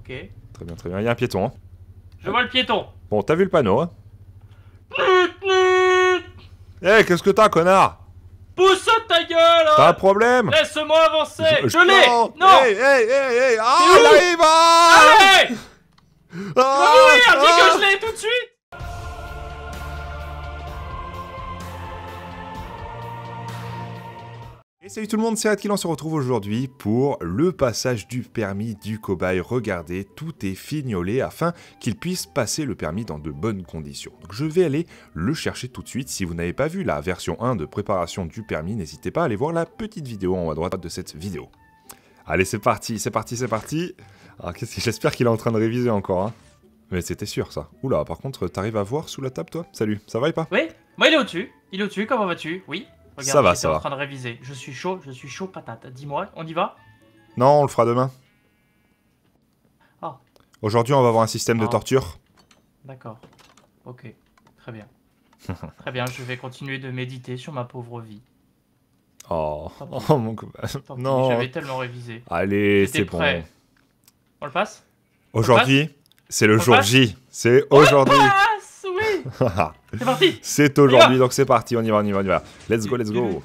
Ok. Très bien, très bien. Il y a un piéton. Hein. Je vois le piéton. Bon, t'as vu le panneau, hein Eh, hey, qu'est-ce que t'as, connard Pousse ta gueule hein T'as un problème Laisse-moi avancer Je, l'ai Non Hey, hey, hey, Ah, il arrive Allez ah, Non, Dis que ah. je l'ai tout de suite salut tout le monde, c'est Atkilan, on se retrouve aujourd'hui pour le passage du permis du cobaye. Regardez, tout est fignolé afin qu'il puisse passer le permis dans de bonnes conditions. je vais aller le chercher tout de suite. Si vous n'avez pas vu la version 1 de préparation du permis, n'hésitez pas à aller voir la petite vidéo en haut à droite de cette vidéo. Allez, c'est parti, c'est parti, c'est parti. Alors ah, qu'est-ce que j'espère qu'il est en train de réviser encore. Hein. Mais c'était sûr ça. Oula, par contre, t'arrives à voir sous la table toi Salut, ça va et pas Oui, moi il est au-dessus. Il est au-dessus, comment vas-tu Oui ça va, ça va. en train de réviser. Je suis chaud, je suis chaud patate. Dis-moi, on y va Non, on le fera demain. Ah. Aujourd'hui, on va avoir un système de ah. torture. D'accord. Ok. Très bien. Très bien, je vais continuer de méditer sur ma pauvre vie. Oh, oh mon copain. Non. J'avais tellement révisé. Allez, c'est bon. On le passe Aujourd'hui, c'est le jour J. C'est aujourd'hui. Ah c'est parti C'est aujourd'hui, donc c'est parti, on y va, on y va, on y va. Let's go, let's go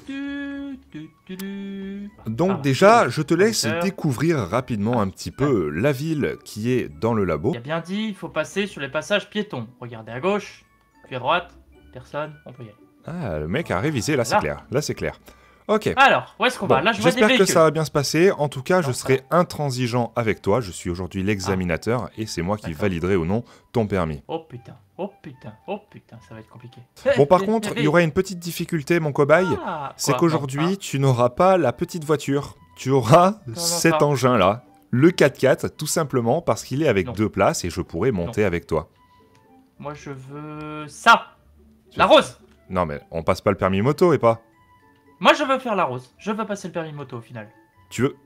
donc déjà, je te laisse découvrir rapidement un petit peu la ville qui est dans le labo. Il a bien dit, il faut passer sur les passages piétons. Regardez à gauche, puis à droite, personne, on peut y aller. Ah, le mec a révisé, là c'est clair, là c'est clair. Ok. Alors, où est-ce qu'on va J'espère que ça va bien se passer. En tout cas, je serai intransigeant avec toi. Je suis aujourd'hui l'examinateur ah. et c'est moi qui validerai ou non ton permis. Oh putain, oh putain, oh putain, ça va être compliqué. Bon, par eh, contre, eh, il y eh. aurait une petite difficulté, mon cobaye. Ah, c'est qu'aujourd'hui, tu n'auras pas la petite voiture. Tu auras cet engin-là, le 4x4, tout simplement parce qu'il est avec deux places et je pourrais monter avec toi. Moi, je veux ça. la rose. Non, mais on passe pas le permis moto et pas. Moi, je veux faire la rose. Je veux passer le permis moto au final. Tu veux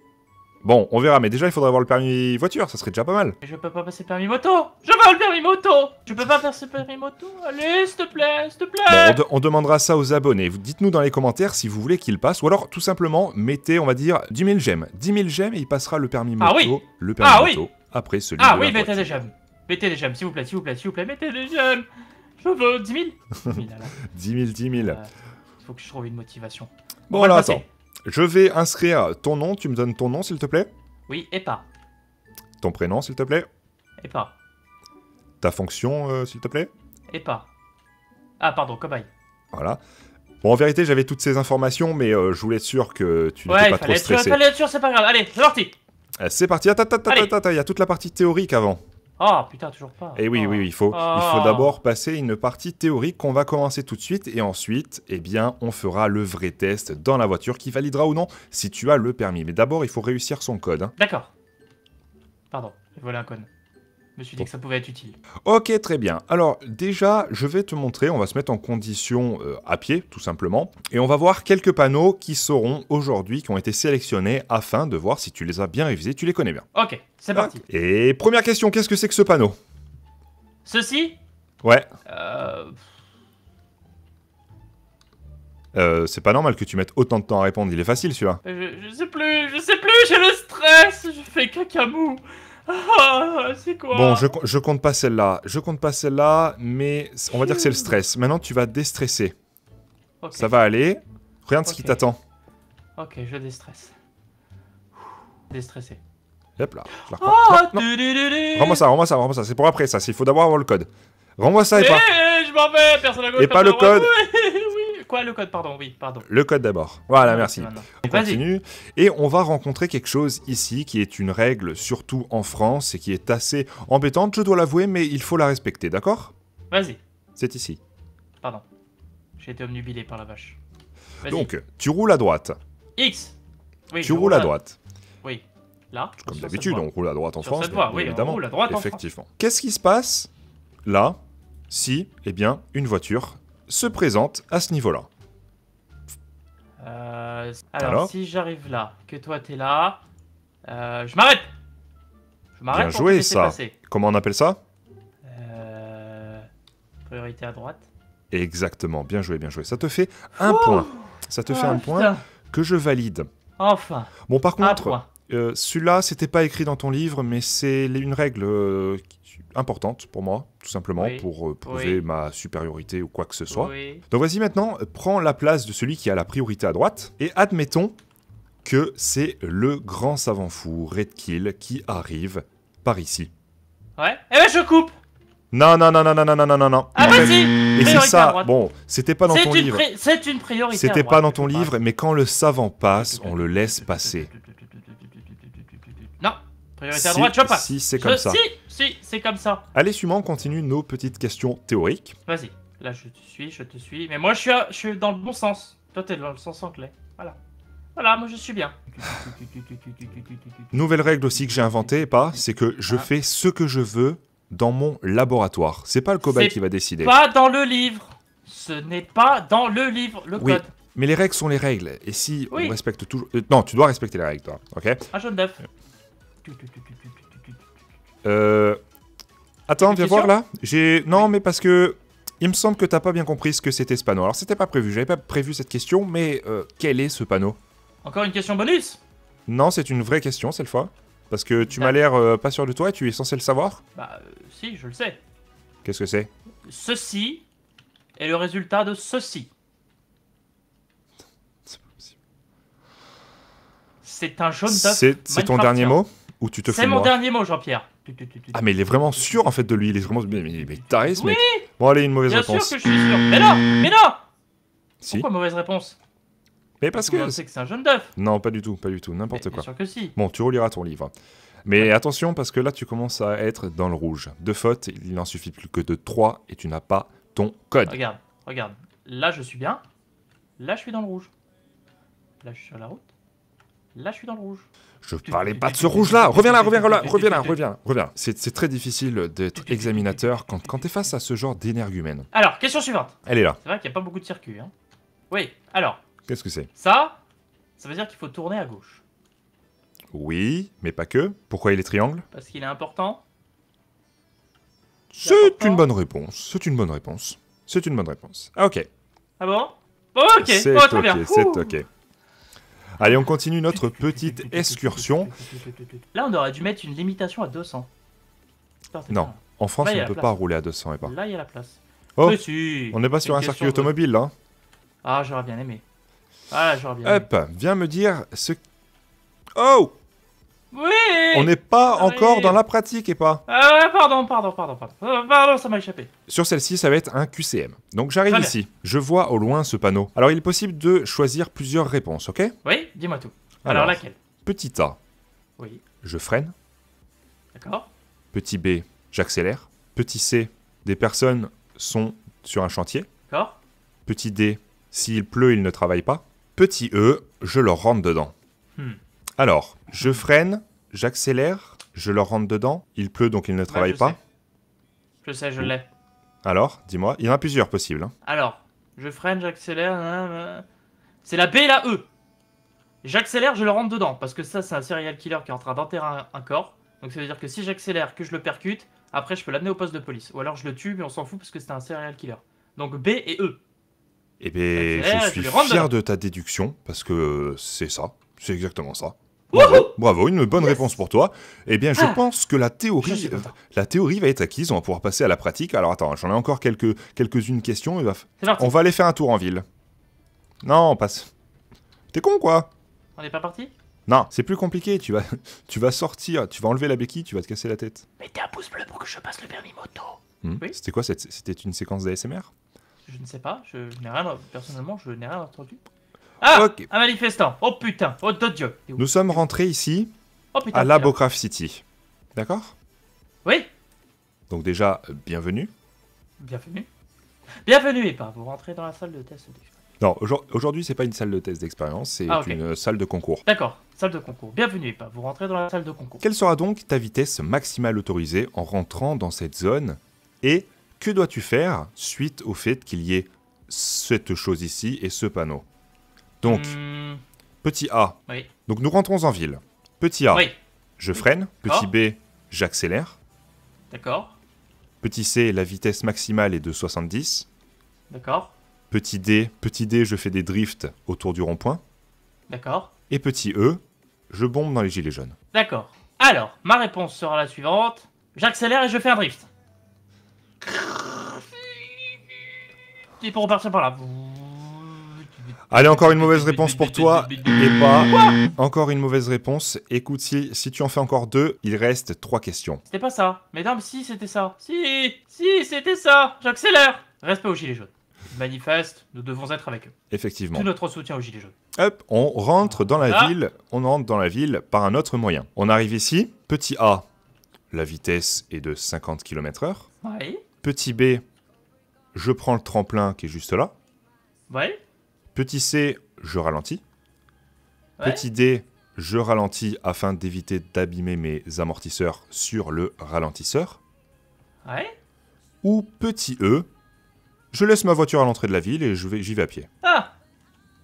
Bon, on verra, mais déjà il faudrait avoir le permis voiture, ça serait déjà pas mal. Je peux pas passer le permis moto Je veux le permis moto Je peux pas passer le permis moto Allez, s'il te plaît, s'il te plaît bon, on, demandera ça aux abonnés. Dites-nous dans les commentaires si vous voulez qu'il passe, ou alors tout simplement, mettez, on va dire, 10 000 gemmes. 10 000 gemmes et il passera le permis moto, ah oui le permis ah moto, après celui ah de ah oui, mettez des gemmes Mettez des gemmes, s'il vous plaît, s'il vous plaît, s'il vous plaît, mettez des gemmes Je veux 10 000 10 000, 10 000, faut que je trouve une motivation. Bon, alors attends. Je vais inscrire ton nom. Tu me donnes ton nom, s'il te plaît Oui, Epa. Ton prénom, s'il te plaît Epa. Ta fonction, euh, s'il te plaît Epa. Ah, pardon, cobaye. Voilà. Bon, en vérité, j'avais toutes ces informations, mais euh, je voulais être sûr que tu n'étais pas trop stressé. Ouais, il fallait être sûr, c'est pas grave. Allez, c'est parti. Eh, c'est parti. Il y a toute la partie théorique avant. Ah putain, toujours pas. Et eh oui, oui, ah. il faut, il faut ah. d'abord passer une partie théorique qu'on va commencer tout de suite et ensuite, eh bien, on fera le vrai test dans la voiture qui validera ou non si tu as le permis. Mais d'abord, il faut réussir son code. Hein. D'accord. Pardon, voilà un code. Je me suis dit que ça pouvait être utile. Ok, très bien. Alors déjà, je vais te montrer, on va se mettre en condition euh, à pied, tout simplement, et on va voir quelques panneaux qui seront aujourd'hui, qui ont été sélectionnés, afin de voir si tu les as bien révisés, tu les connais bien. Ok, c'est parti. Et première question, qu'est-ce que c'est que ce panneau Ceci Ouais. Euh. euh... c'est pas normal que tu mettes autant de temps à répondre, il est facile celui-là. Je, je sais plus, je sais plus, j'ai le stress, je fais mou ah, quoi bon, je, je compte pas celle-là. Je compte pas celle-là, mais on va dire que c'est le hmm. stress. Maintenant, tu vas déstresser. Ça va aller. Regarde de ce qui t'attend. Ok, je déstresse. Déstressé. Hop là. Ah, rends-moi ça, rends-moi ça, rends ça. C'est pour après ça. Il faut d'abord avoir le code. Rends-moi ça et, et eh, pas. Eh, eh, je m'en vais, personne Et pas le code quoi le code Pardon, oui, pardon. Le code d'abord. Voilà, ah, merci. On continue. Et on va rencontrer quelque chose ici qui est une règle, surtout en France, et qui est assez embêtante, je dois l'avouer, mais il faut la respecter, d'accord Vas-y. C'est ici. Pardon. J'ai été omnubilé par la vache. Donc, tu roules à droite. X oui, Tu roules à droite. Oui. Là Comme d'habitude, on roule à droite en France. Cette voie, oui, évidemment. On roule à droite Effectivement. Qu'est-ce qui se passe là si, eh bien, une voiture se présente à ce niveau-là. Euh, alors, si j'arrive là, que toi t'es là, euh, je m'arrête. Je m'arrête. Bien joué ça. Comment on appelle ça euh, Priorité à droite. Exactement. Bien joué, bien joué. Ça te fait un point. Ça te fait un ah, point que je valide. Enfin. Bon, par contre, euh, celui-là, c'était pas écrit dans ton livre, mais c'est une règle euh, importante pour moi, tout simplement, pour euh, prouver ma supériorité ou quoi que ce soit. Donc Donc voici maintenant, prends la place de celui qui a la priorité à droite, et admettons que c'est le grand savant fou, Redkill, qui arrive par ici. Ouais Eh ben je coupe non, non, non, non, non, non, non, non, non. Ah vas-y Et c'est ça, bon, c'était pas dans ton livre. C'est une priorité C'était pas dans ton livre, mais quand le savant passe, on le laisse passer. Priorité si, Si, c'est comme ça. Si, si, c'est comme ça. Allez, suivant, on continue nos petites questions théoriques. Vas-y. Là, je te suis, je te suis. Mais moi, je suis, je suis dans le bon sens. Toi, t'es dans le sens anglais. Voilà. Voilà, moi, je suis bien. Nouvelle règle aussi que j'ai inventée, pas, c'est que je ah. fais ce que je veux dans mon laboratoire. C'est pas le cobaye qui va décider. Pas dans le livre. Ce n'est pas dans le livre, le oui. Mais les règles sont les règles. Et si on respecte toujours. Euh, non, tu dois respecter les règles, toi. Ok Un jaune d'œuf. Euh... Attends, viens voir là. J'ai non mais parce que il me semble que t'as pas bien compris ce que c'était ce panneau. Alors c'était pas prévu, j'avais pas prévu cette question, mais euh, quel est ce panneau Encore une question bonus Non, c'est une vraie question cette fois, parce que tu m'as l'air euh, pas sûr de toi et tu es censé le savoir. Bah euh, si, je le sais. Qu'est-ce que c'est Ceci est le résultat de ceci. C'est un jaune top. C'est ton dernier mot c'est mon dernier mot, Jean-Pierre. Ah, mais il est vraiment sûr en fait de lui. Il est vraiment. Mais, mais taré oui mec. Bon, allez, une mauvaise réponse. Bien sûr que je suis sûr. Mais non Mais non Pourquoi mauvaise réponse Mais parce, que. c'est que c'est un jeune d'œuf. Non, pas du tout, pas du tout. N'importe quoi. Bien sûr que si. Bon, tu reliras ton livre. Mais attention, parce que là, tu commences à être dans le rouge. De fautes, il n'en suffit plus que de trois et tu n'as pas ton code. Regarde, regarde. Là, je suis bien. Là, je suis dans le rouge. Là, je suis sur la route. Là, je suis dans le rouge. Je parlais pas de ce rouge-là. Reviens là, reviens là, reviens là, reviens là, reviens. C'est très difficile d'être examinateur quand, t'es face à ce genre d'énergumène. Alors, question suivante. Elle est là. C'est vrai qu'il n'y a pas beaucoup de circuits. Hein. Oui, alors. Qu'est-ce que c'est Ça, ça veut dire qu'il faut tourner à gauche. Oui, mais pas que. Pourquoi il est triangle Parce qu'il est important. C'est une bonne réponse. C'est une bonne réponse. C'est une bonne réponse. Ah, ok. Ah bon Ok, très bien. C'est ok. Allez, on continue notre petite excursion. Là, on aurait dû mettre une limitation à 200. non, en France, on ne peut pas rouler à 200 et pas. Là, il y a la place. Oh, on n'est pas sur un circuit automobile, là. Ah, j'aurais bien aimé. Ah, j'aurais bien Hop, viens me dire ce... Oh oui On n'est pas encore dans la pratique et pas. Euh, pardon, pardon, pardon, pardon. Euh, pardon, ça m'a échappé. Sur celle-ci, ça va être un QCM. Donc j'arrive ici. Je vois au loin ce panneau. Alors il est possible de choisir plusieurs réponses, ok Oui, dis-moi tout. Alors, laquelle Petit A. Oui. Je freine. D'accord. Petit B, j'accélère. Petit C, des personnes sont sur un chantier. D'accord. Petit D, s'il pleut, ils ne travaillent pas. Petit E, je leur rentre dedans. Alors, je freine, j'accélère, je leur rentre dedans. Il pleut donc il ne travaille pas. Je sais, je l'ai. Alors, dis-moi, il y en a plusieurs possibles. Hein. Alors, je freine, j'accélère. Hein, hein. C'est la B et la E. J'accélère, je le rentre dedans. Parce que ça, c'est un serial killer qui est en train d'enterrer un, corps. Donc ça veut dire que si j'accélère, que je le percute, après je peux l'amener au poste de police. Ou alors je le tue, mais on s'en fout parce que c'est un serial killer. Donc B et E. Eh bien, je suis fier de ta déduction parce que c'est ça. C'est exactement ça. Bravo, une bonne réponse pour toi. Eh bien, je ah. pense que la théorie, euh, la théorie va être acquise. On va pouvoir passer à la pratique. Alors, attends, j'en ai encore quelques quelques-unes questions. on va aller faire un tour en ville. Non, on passe. T'es con quoi On n'est pas parti Non, c'est plus compliqué. Tu vas, tu vas sortir, tu vas enlever la béquille, tu vas te casser la tête. Mettez un pouce bleu pour que je passe le permis moto. Hmm. C'était quoi C'était une séquence d'ASMR Je ne sais pas. Je n'ai rien. Personnellement, je n'ai rien entendu. Ah, un manifestant Oh putain Oh de Nous sommes rentrés ici, oh, à Labocraft City. D'accord Oui Donc déjà, euh, bienvenue. Bienvenue. Bienvenue et eh pas, ben, vous rentrez dans la salle de test déjà. Non, aujourd'hui, c'est pas une salle de test d'expérience, c'est ah, une salle de concours. D'accord, salle de concours. Bienvenue, pas. Eh ben, vous rentrez dans la salle de concours. Quelle sera donc ta vitesse maximale autorisée en rentrant dans cette zone Et que dois-tu faire suite au fait qu'il y ait cette chose ici et ce panneau donc, hmm. petit A. Donc nous rentrons en ville. Petit A, je freine. Petit ah. B, j'accélère. D'accord. Petit C, la vitesse maximale est de 70. D'accord. Petit D, petit D, je fais des drifts autour du rond-point. D'accord. Et petit E, je bombe dans les gilets jaunes. D'accord. Alors, ma réponse sera la suivante. J'accélère et je fais un drift. Et pour repartir par là. Allez, encore une mauvaise réponse pour toi. Et pas. Encore une mauvaise réponse. Écoute, si, tu en fais encore deux, il reste trois questions. C'était pas ça. Mais non, si, c'était ça. Si, si, c'était ça. J'accélère. Respect aux Gilets jaunes. Manifeste, nous devons être avec eux. Effectivement. Tout notre soutien aux Gilets jaunes. Hop, on rentre dans la ah. ville. On rentre dans la ville par un autre moyen. On arrive ici. Petit A, la vitesse est de 50 km/h. Oui. Petit B, je prends le tremplin qui est juste là. Oui. Petit C, je ralentis. Petit D, je ralentis afin d'éviter d'abîmer mes amortisseurs sur le ralentisseur. Ouais. Ou petit E, je laisse ma voiture à l'entrée de la ville et j'y vais, vais à pied. Ah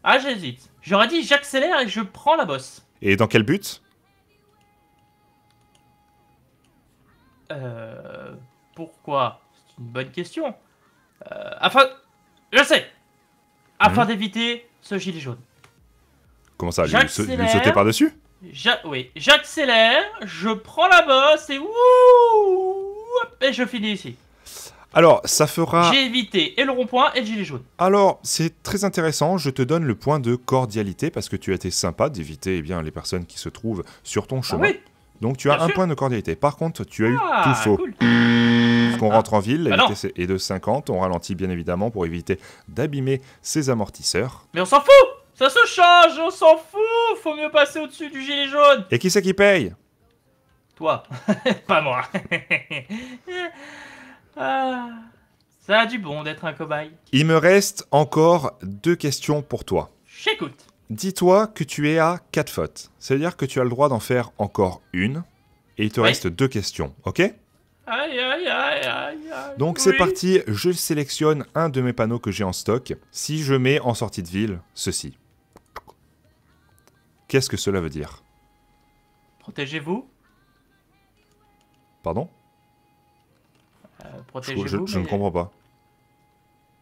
Ah, j'hésite. J'aurais dit j'accélère et je prends la bosse. Et dans quel but Euh. Pourquoi C'est une bonne question. Euh, afin. Je sais afin mhm. d'éviter ce gilet jaune. Comment ça lui, lui, sauter par-dessus Oui, j'accélère, je prends la bosse et ouh, et je finis ici. Alors, ça fera... J'ai évité et le rond-point et le gilet jaune. Alors, c'est très intéressant, je te donne le point de cordialité parce que tu as été sympa d'éviter eh bien les personnes qui se trouvent sur ton ah chemin. Donc tu as un point de cordialité. Par contre, tu as eu tout ah, faux. Qu'on ah. rentre en ville, la ah est de 50. On ralentit bien évidemment pour éviter d'abîmer ses amortisseurs. Mais on s'en fout Ça se change, on s'en fout Faut mieux passer au-dessus du gilet jaune Et qui c'est qui paye Toi. Pas moi. Ah. Ça a du bon d'être un cobaye. Il me reste encore deux questions pour toi. J'écoute. Dis-toi que tu es à 4 fautes. C'est-à-dire que tu as le droit d'en faire encore une. Et il te reste deux questions, ok Aïe, aïe, aïe, aïe, aïe. Donc c'est parti, je sélectionne un de mes panneaux que j'ai en stock. Si je mets en sortie de ville, ceci. Qu'est-ce que cela veut dire Protégez-vous. Pardon euh, Protégez-vous. Je, ne comprends pas.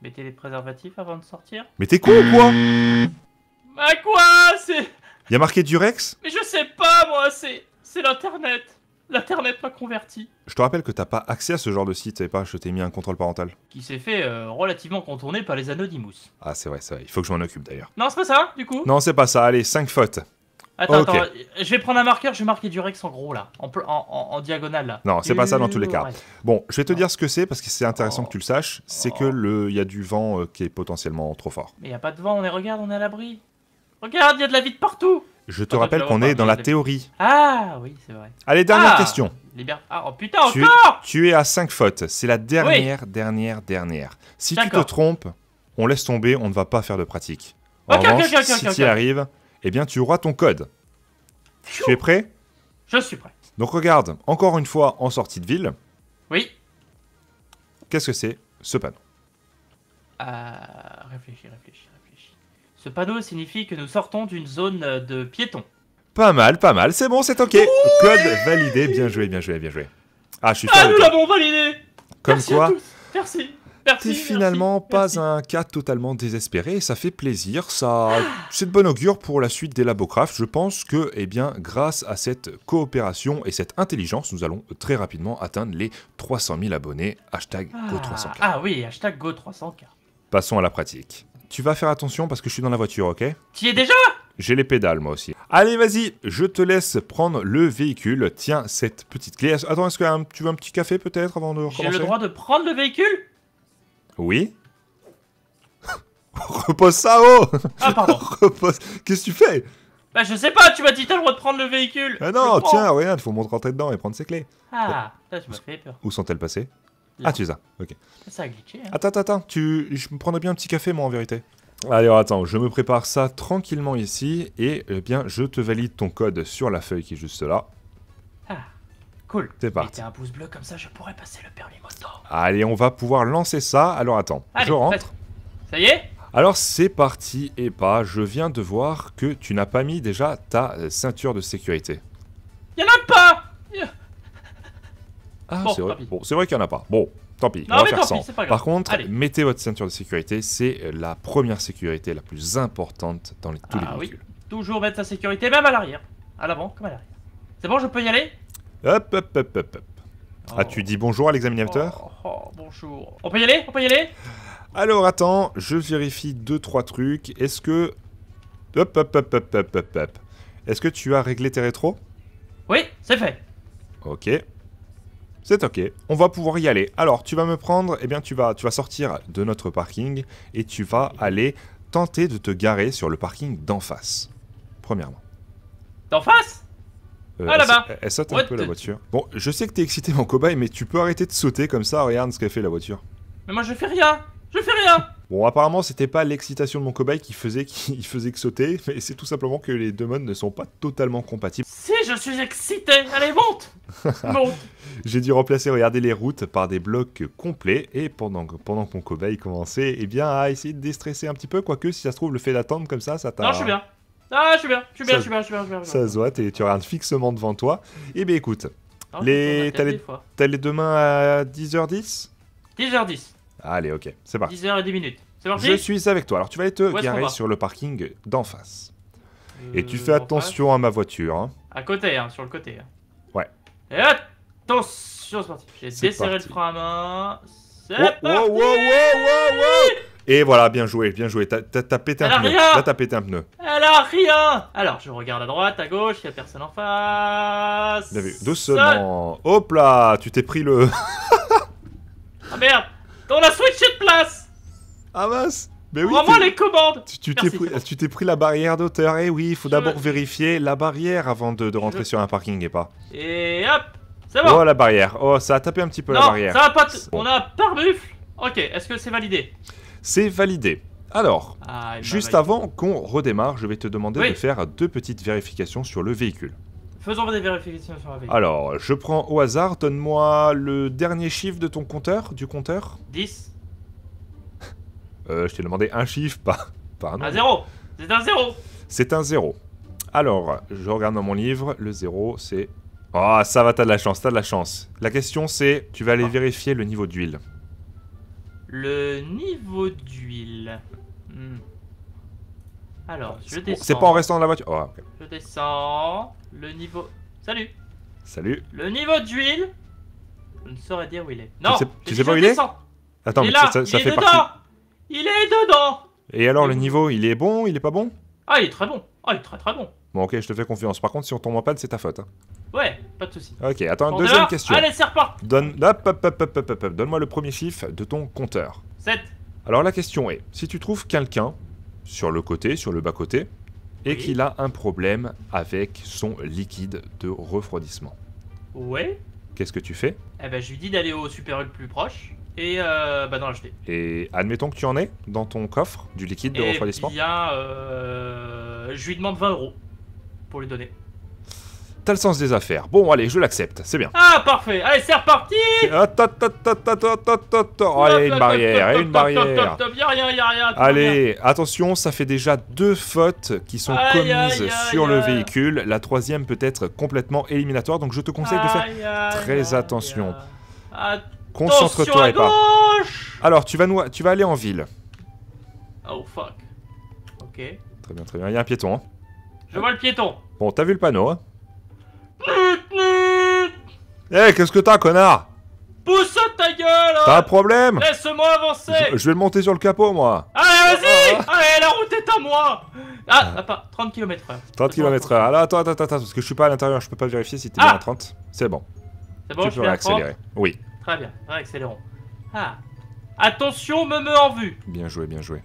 Mettez les préservatifs avant de sortir Mettez quoi, ou quoi Bah quoi C'est... Y'a marqué Durex Mais je sais pas moi, c'est... C'est l'internet L'Internet m'a converti. Je te rappelle que t'as pas accès à ce genre de site, et pas, je t'ai mis un contrôle parental. Qui s'est fait euh, relativement contourner par les Anonymous. Ah, c'est vrai, c'est vrai. Il faut que je m'en occupe d'ailleurs. Non, c'est pas ça, du coup Non, c'est pas ça. Allez, 5 fautes. Attends, attends, je vais prendre un marqueur, je vais marquer du Rex en gros là, en, en, diagonale là. Non, c'est pas ça dans tous les euh, cas. Bon, je vais te ah. dire ce que c'est parce que c'est intéressant oh. que tu le saches, c'est que oh. le, y a du vent euh, qui est potentiellement trop fort. Mais y a pas de vent, on est regarde, on est à l'abri. Regarde, il y a de la vide partout. Je te rappelle qu'on est dans la théorie. Ah oui, c'est vrai. Allez, dernière ah question. Ah, oh, putain, tu, encore Tu es à 5 fautes. C'est la dernière, dernière, dernière. Si tu te trompes, on laisse tomber, on ne va pas faire de pratique. En okay, revanche, si tu eh bien, tu auras ton code. Tu es prêt Je suis prêt. Donc regarde, encore une fois, en sortie de ville. Oui. Qu'est-ce que c'est, ce panneau euh, Réfléchis, réfléchis, réfléchis. Ce panneau signifie que nous sortons d'une zone euh, de piétons. Pas mal, pas mal. C'est bon, c'est ok. Code validé. Bien joué, bien joué, bien joué. Ah, je suis Ah, nous l'avons validé Comme quoi. À Merci. C'est finalement pas un cas totalement désespéré ça fait plaisir. Ça, ah. c'est de bonne augure pour la suite des Labocraft. Je pense que, eh bien, grâce à cette coopération et cette intelligence, nous allons très rapidement atteindre les 300 000 abonnés. Hashtag Go300K. Ah, ah oui, hashtag Go300K. Passons à la pratique. Tu vas faire attention parce que je suis dans la voiture, ok Tu y es déjà j'ai les pédales moi aussi. Allez vas-y, je te laisse prendre le véhicule. Tiens cette petite clé. Attends, est-ce que euh, tu veux un petit café peut-être avant de recommencer J'ai le droit de prendre le véhicule Oui. Repose ça haut oh Ah pardon Repose... Qu'est-ce que tu fais Bah je sais pas, tu m'as dit t'as le droit de prendre le véhicule Ah non, tiens, regarde, il faut monter dedans et prendre ses clés. Ah, là, tu m'as fait peur. Où sont-elles passées ah, tu les as. Ok. Ça a glitché. Hein. Attends, attends, tu... je me prendrais bien un petit café, moi, en vérité. Alors attends, je me prépare ça tranquillement ici et eh bien je te valide ton code sur la feuille qui est juste là. Ah, cool. C'est parti. un pouce bleu comme ça, je pourrais passer le permis moto. Allez, on va pouvoir lancer ça. Alors attends, je rentre. Ça y est alors c'est parti, et pas. je viens de voir que tu n'as pas mis déjà ta euh, ceinture de sécurité. Ah, c'est vrai, qu'il n'y en a pas. Bon, tant pis, on va faire sans. Par contre, mettez votre ceinture de sécurité, c'est euh, la première sécurité la plus importante dans les, tous les ah véhicules. Toujours mettre sa sécurité, même à l'arrière. À l'avant comme à l'arrière. C'est bon, je peux y aller Hop, hop, hop, hop, hop. Ah, oh. tu dis bonjour à l'examinateur oh, oh, bonjour. On peut y aller On peut y aller Alors, attends, je vérifie deux, trois trucs. Est-ce que... Hop, hop, hop, hop, hop, hop, hop. Est-ce que tu as réglé tes rétros Oui, c'est fait. Ok. C'est ok, on va pouvoir y aller. Alors, tu vas me prendre, et eh bien, tu vas, tu vas sortir de notre parking et tu vas aller tenter de te garer sur le parking d'en face. Premièrement. D'en face euh, Ah là-bas elle, saute un peu la voiture. Bon, je sais que t'es excité, mon cobaye, mais tu peux arrêter de sauter comme ça, regarde ce qu'a fait la voiture. Mais moi, je fais rien Je fais rien Bon, apparemment, c'était pas l'excitation de mon cobaye qui faisait, qui faisait que sauter, mais c'est tout simplement que les deux modes ne sont pas totalement compatibles. Si, je suis excité Allez, monte J'ai dû remplacer, regardez, les routes par des blocs complets, et pendant que, pendant que mon cobaye commençait, eh bien, à essayer de déstresser un petit peu, quoique, si ça se trouve, le fait d'attendre comme ça, ça t'a... Non, je suis bien ah, je suis bien, je suis bien, je suis bien, je suis bien, Ça se voit, tu regardes fixement devant toi. Eh bien, écoute, ah, les... t'as les... demain à 10h10 10h10. Allez, ok, c'est parti. 10h et 10 minutes. C'est parti Je suis avec toi. Alors, tu vas aller te garer sur le parking d'en face. Euh, et tu fais attention à ma voiture. Hein. À côté, hein, sur le côté. Hein. Ouais. Et attention, c'est parti. J'ai desserré le frein à main. C'est oh, parti oh, Et voilà, bien joué, bien joué. T'as pété, un pneu. Là, t'as pété un pneu. Elle a rien Alors, je regarde à droite, à gauche, il a personne en face. Bien vu. Doucement. Hop là, tu t'es pris le... ah merde on a switché de place Ah mince mais oui, les commandes Tu t'es pris, la barrière d'auteur, et eh oui, il faut d'abord vérifier la barrière avant de, rentrer sur un parking et pas. Et hop C'est bon Oh la barrière, oh ça a tapé un petit peu la barrière. ça va pas On a par pare-buffle Ok, est-ce que c'est validé C'est validé. Alors, ah, juste avant qu'on redémarre, je vais te demander de faire deux petites vérifications sur le véhicule. Faisons des vérifications avec. Alors, je prends au hasard, donne-moi le dernier chiffre de ton compteur, du compteur. 10. euh, je t'ai demandé un chiffre, pas, un zéro C'est un zéro C'est un zéro. Alors, je regarde dans mon livre, le zéro, c'est... Ah, ça va, t'as de la chance, t'as de la chance. La question, c'est, tu vas aller ah. vérifier le niveau d'huile. Le niveau d'huile... Hmm. Alors, je descends. C'est pas en restant dans la voiture. Oh, Je descends. Le niveau. Salut. Salut. Le niveau d'huile. On ne saurait dire où il est. Non. Tu sais, pas où il est Attends, il est mais ça, il fait est dedans. Il est dedans. Et alors, le niveau, il est bon Il est pas bon Ah, il est très bon. Ah, il est très très bon. Bon, ok, je te fais confiance. Par contre, si on tombe en panne, c'est ta faute. Hein. Ouais, pas de soucis. Ok, attends, deuxième question. Allez, c'est reparti. Donne, hop, hop, hop, Donne-moi le premier chiffre de ton compteur. 7. Alors la question est, si tu trouves quelqu'un sur le côté, sur le bas-côté, et qu'il a un problème avec son liquide de refroidissement. Ouais. Qu'est-ce que tu fais Eh ben, je lui dis d'aller au super le plus proche et euh, bah d'en acheter. Et admettons que tu en aies dans ton coffre du liquide de et eh refroidissement. Bien, euh, je lui demande 20 euros pour lui donner. T'as le sens des affaires. Bon, allez, je l'accepte, c'est bien. Ah, parfait. Allez, c'est reparti Allez, une barrière, a une barrière. rien, rien. Allez, attention, ça fait déjà deux fautes qui sont commises sur le véhicule. La troisième peut être complètement éliminatoire, donc je te conseille de faire très attention. Concentre-toi et pas. Alors, tu vas, tu vas aller en ville. Oh, fuck. Ok. Très bien, très bien. Il y a un piéton. Hein. Je vois le piéton. Bon, t'as vu le panneau, hein eh, qu'est-ce que t'as, connard Pousse ta gueule hein. T'as un problème Laisse-moi avancer je, vais le monter sur le capot, moi Allez, vas-y ah, ah, ah. Allez, la route est à moi Ah, pas, 30 km heure. 30 km heure. Alors, attends, attends, attends, parce que je suis pas à l'intérieur, je peux pas vérifier si t'es bien à 30. C'est bon. C'est bon, tu je peux accélérer. oui. Très bien, accélérons. Ah. Attention, me en vue Bien joué, bien joué.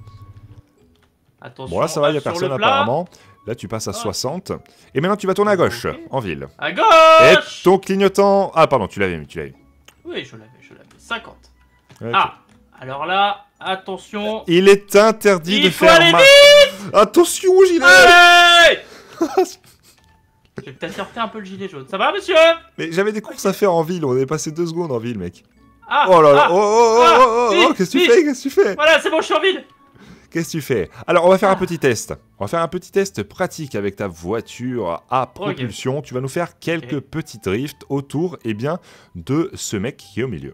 Attention, bon là ça va, il a personne apparemment. Là, tu passes à 60. Ah. Et maintenant, tu vas tourner à gauche, en ville. À gauche Et ton clignotant... Ah, pardon, tu l'avais, tu l'avais. Oui, je l'avais, je l'avais. 50. Ah, alors là, attention. Il est interdit Il de faut faire... Aller vite attention, gilet Je vais peut-être surfer un peu le gilet jaune. Ça va, monsieur Mais j'avais des courses à faire en ville. On est passé deux secondes en ville, mec. Ah, oh là là, ah, oh, oh, oh, ah, oh, oh, oh, oh qu'est-ce que tu fais, qu'est-ce que tu fais Voilà, c'est bon, je suis en ville Qu'est-ce que tu fais Alors, on va faire un ah. petit test. On va faire un petit test pratique avec ta voiture à propulsion. Tu vas nous faire quelques petits drifts autour eh bien, de ce mec qui est au milieu.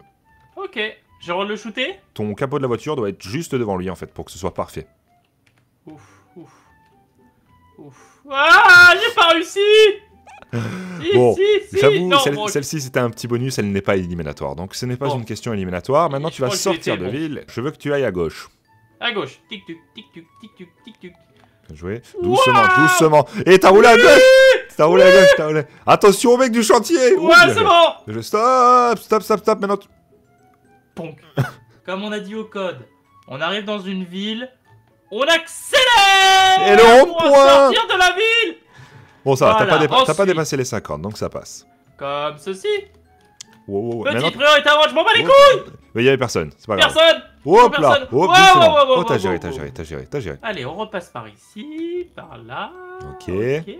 Ok. Genre le shooter Ton capot de la voiture doit être juste devant lui, en fait, pour que ce soit parfait. Ouf, ouf. Ouf. Ah J'ai pas réussi bon, j'avoue, celle-ci c'était un petit bonus, elle n'est pas éliminatoire. Donc ce n'est pas une question éliminatoire. Maintenant, tu vas sortir de ville. Je veux que tu ailles à gauche. À gauche. Tic-tuc, tic-tuc, tic-tuc, tic-tuc. Bien joué. Doucement, doucement. Et t'as roulé à gauche T'as roulé à gauche, t'as roulé. Attention, mec du chantier Ouais, c'est bon Je... Stop, stop, stop, stop, maintenant... Ponk. Comme on a dit au code, on arrive dans une ville, on accélère Et le rond-point sortir de la ville Bon, ça va, t'as pas dépassé les 50, donc ça passe. Comme ceci Petit frère est à moi, je m'en bats les oh, couilles Mais il y avait personne, c'est pas grave. Personne Hop là Hop, Oh, t'as géré, t'as géré, t'as géré, t'as géré. Allez, on repasse par ici, par là... Ok... okay.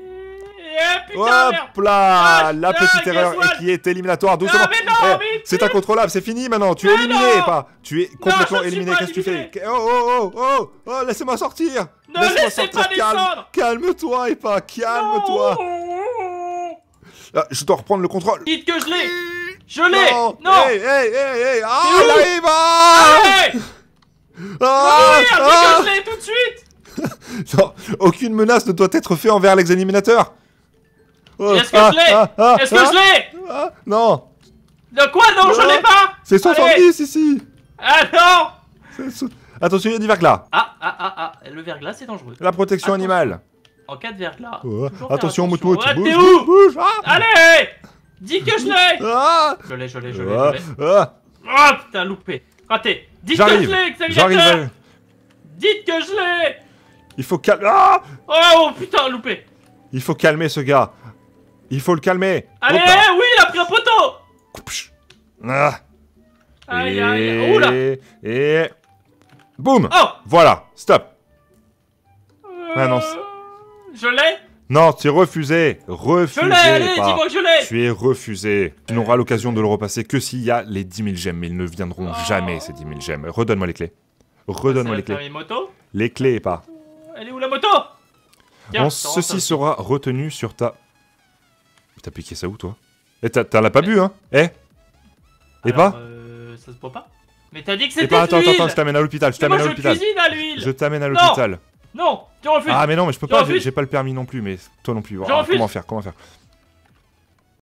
Eh, hop là ah, La petite erreur qui est éliminatoire, ah, doucement eh, C'est incontrôlable, c'est fini maintenant, tu es éliminé, pas Tu es complètement éliminé, qu'est-ce que tu fais eh, Oh, oh, oh, oh, oh laissez-moi sortir Ne laissez pas descendre Calme-toi, Epa, calme-toi ah, Je dois reprendre le contrôle Dites que je l'ai je l'ai Non, Hé, hey, hey, hey, Ah, il Ah, ah, je l'ai tout de suite Genre, Aucune menace ne doit être faite envers l'examinateur oh, Est-ce que ah, je l'ai ah, ah, Est-ce que je l'ai Non De quoi Non, je l'ai pas C'est 70 ici Ah non Attention, il y a du verglas Ah, ah, ah, ah Le verglas, c'est dangereux La protection animale En cas de verglas... Oh, attention, mout mout Bouge, t'es bouge Allez Dites que je l'ai Je ah. l'ai, je l'ai, je l'ai, je l'ai. Ah, ah. oh putain, loupé Raté Dites que je l'ai, J'arrive Dites que je l'ai Il faut calmer... Ah oh, putain, loupé Il faut calmer ce gars Il faut le calmer Allez, eh oui, il a pris un poteau ah. Aïe, aïe, oula Et... Boum oh Voilà, stop ah, euh, non, Je l'ai non, tu es refusé. Refusé. Je l'ai, allez, dis-moi que je l'ai. Tu es refusé. Tu n'auras l'occasion de le repasser que s'il y a les 10 000 gemmes. Mais ils ne viendront oh. jamais, ces 10 000 gemmes. Redonne-moi les clés. Redonne-moi les clés. Moto les clés, pas. Elle est où la moto Tiens, Ceci sera retenu sur ta. T'as piqué ça où, toi Eh, t'en as pas bu, hein Eh Et pas euh, Ça se boit pas Mais t'as dit que c'était. Attends, attends, attends, je t'amène à l'hôpital. Je t'amène à l'hôpital. Je t'amène à l'hôpital. Non, je refuses Ah mais non, mais je peux pas, j'ai pas le permis non plus, mais toi non plus. comment faire Comment faire